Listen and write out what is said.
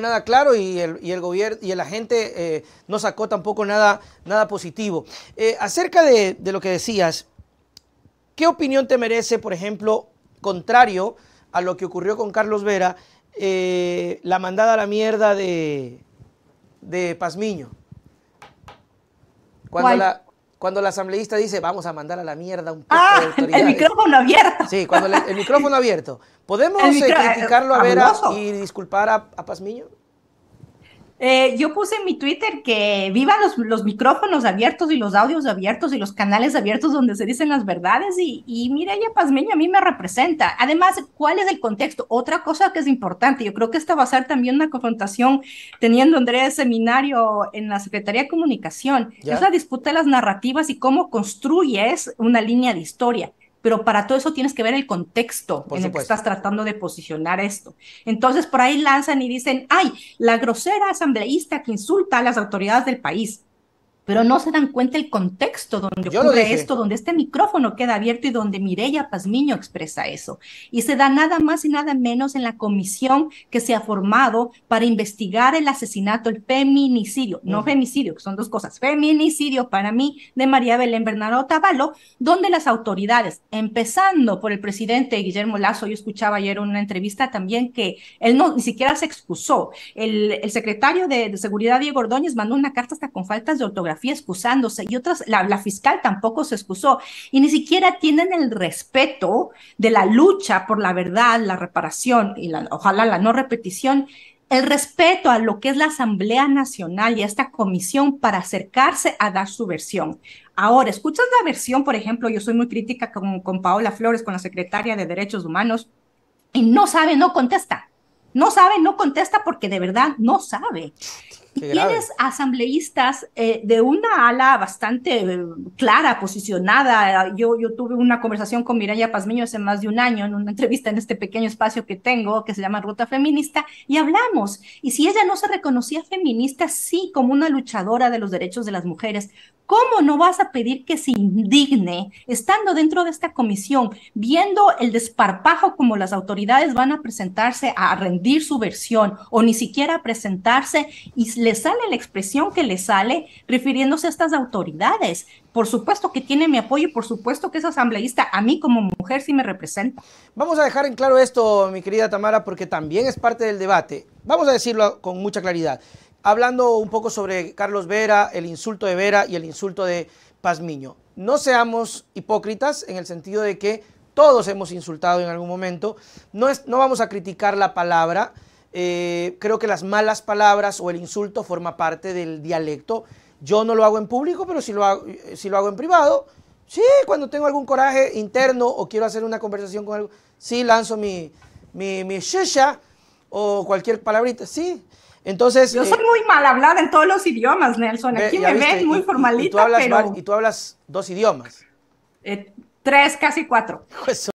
nada claro y el, gobierno y la gente eh, no sacó tampoco nada, nada positivo. Eh, acerca de, lo que decías, ¿qué opinión te merece, por ejemplo, contrario a lo que ocurrió con Carlos Vera, eh, la mandada a la mierda de, de Pazmiño? Cuando la cuando la asambleísta dice, vamos a mandar a la mierda un poco ah, de autoridades. el micrófono abierto. Sí, cuando el micrófono abierto. ¿Podemos eh, criticarlo a eh, Vera y disculpar a, a Pazmiño? Eh, yo puse en mi Twitter que vivan los, micrófonos abiertos y los audios abiertos y los canales abiertos donde se dicen las verdades y, y ella Pazmeño a mí me representa. Además, ¿cuál es el contexto? Otra cosa que es importante, yo creo que esta va a ser también una confrontación teniendo Andrea seminario en la Secretaría de Comunicación, es la disputa de las narrativas y cómo construyes una línea de historia pero para todo eso tienes que ver el contexto en el que estás tratando de posicionar esto. Entonces, por ahí lanzan y dicen, ay, la grosera asambleísta que insulta a las autoridades del país pero no se dan cuenta el contexto donde ocurre esto, donde este micrófono queda abierto y donde Mireya Pazmiño expresa eso. Y se da nada más y nada menos en la comisión que se ha formado para investigar el asesinato, el feminicidio, no femicidio, que son dos cosas, feminicidio para mí de María Belén Bernardo Tabalo donde las autoridades, empezando por el presidente Guillermo Lazo, yo escuchaba ayer una entrevista también que él no ni siquiera se excusó. El, secretario de, de Seguridad, Diego Ordóñez, mandó una carta hasta con faltas de ortografía excusándose y otras, la, fiscal tampoco se excusó y ni siquiera tienen el respeto de la lucha por la verdad, la reparación y ojalá la no repetición el respeto a lo que es la Asamblea Nacional y a esta comisión para acercarse a dar su versión. Ahora, escuchas la versión, por ejemplo, yo soy muy crítica con, con Paola Flores, con la secretaria de Derechos Humanos, y no sabe, no contesta no sabe, no contesta porque de verdad no sabe. Y Tienes asambleístas eh, de una ala bastante eh, clara, posicionada. Yo, yo tuve una conversación con Miraya Pazmiño hace más de un año en una entrevista en este pequeño espacio que tengo que se llama Ruta Feminista y hablamos. Y si ella no se reconocía feminista, sí, como una luchadora de los derechos de las mujeres, ¿Cómo no vas a pedir que se indigne estando dentro de esta comisión, viendo el desparpajo como las autoridades van a presentarse a rendir su versión o ni siquiera a presentarse y le sale la expresión que le sale refiriéndose a estas autoridades? Por supuesto que tiene mi apoyo y por supuesto que es asambleísta. A mí como mujer sí me representa. Vamos a dejar en claro esto, mi querida Tamara, porque también es parte del debate. Vamos a decirlo con mucha claridad hablando un poco sobre Carlos Vera, el insulto de Vera y el insulto de Pazmiño. No seamos hipócritas en el sentido de que todos hemos insultado en algún momento. No, no vamos a criticar la palabra. Eh, creo que las malas palabras o el insulto forma parte del dialecto. Yo no lo hago en público, pero si lo hago, eh, si lo hago en privado, sí, cuando tengo algún coraje interno o quiero hacer una conversación con algo, sí lanzo mi, mi, mi shesha o cualquier palabrita, sí. Entonces. Yo eh, soy muy mal hablada en todos los idiomas, Nelson. Aquí me ven muy formalito. Y tú, hablas pero... y tú hablas dos idiomas. Eh, tres, casi cuatro.